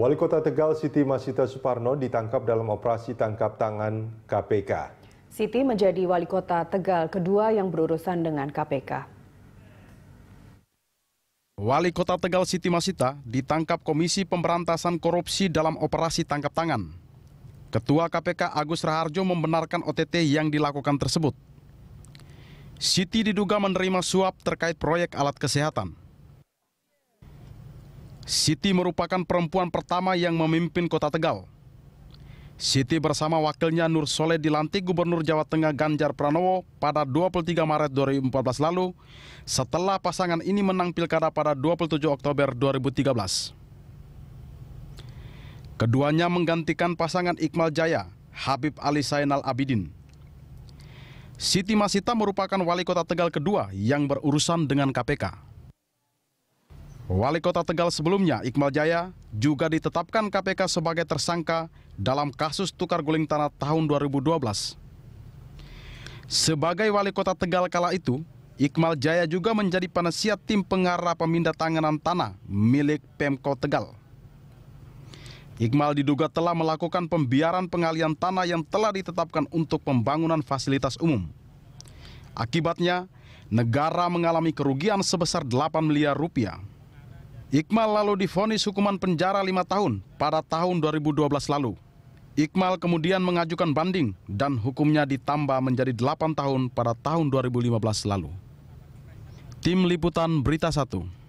Wali Kota Tegal Siti Masita Suparno ditangkap dalam operasi tangkap tangan KPK. Siti menjadi wali kota Tegal kedua yang berurusan dengan KPK. Wali kota Tegal Siti Masita ditangkap Komisi Pemberantasan Korupsi dalam operasi tangkap tangan. Ketua KPK Agus Raharjo membenarkan OTT yang dilakukan tersebut. Siti diduga menerima suap terkait proyek alat kesehatan. Siti merupakan perempuan pertama yang memimpin kota Tegal. Siti bersama wakilnya Nur Soleh dilantik Gubernur Jawa Tengah Ganjar Pranowo pada 23 Maret 2014 lalu setelah pasangan ini menang pilkada pada 27 Oktober 2013. Keduanya menggantikan pasangan Iqmal Jaya, Habib Ali Sainal Abidin. Siti Masita merupakan wali kota Tegal kedua yang berurusan dengan KPK. Wali Kota Tegal sebelumnya, Iqmal Jaya, juga ditetapkan KPK sebagai tersangka dalam kasus tukar guling tanah tahun 2012. Sebagai wali kota Tegal kala itu, Iqmal Jaya juga menjadi penasihat tim pengarah pemindah tanganan tanah milik Pemko Tegal. Iqmal diduga telah melakukan pembiaran pengalian tanah yang telah ditetapkan untuk pembangunan fasilitas umum. Akibatnya, negara mengalami kerugian sebesar 8 miliar rupiah. Iqmal lalu difonis hukuman penjara lima tahun pada tahun 2012 lalu. Iqmal kemudian mengajukan banding dan hukumnya ditambah menjadi delapan tahun pada tahun 2015 lalu. Tim Liputan Berita 1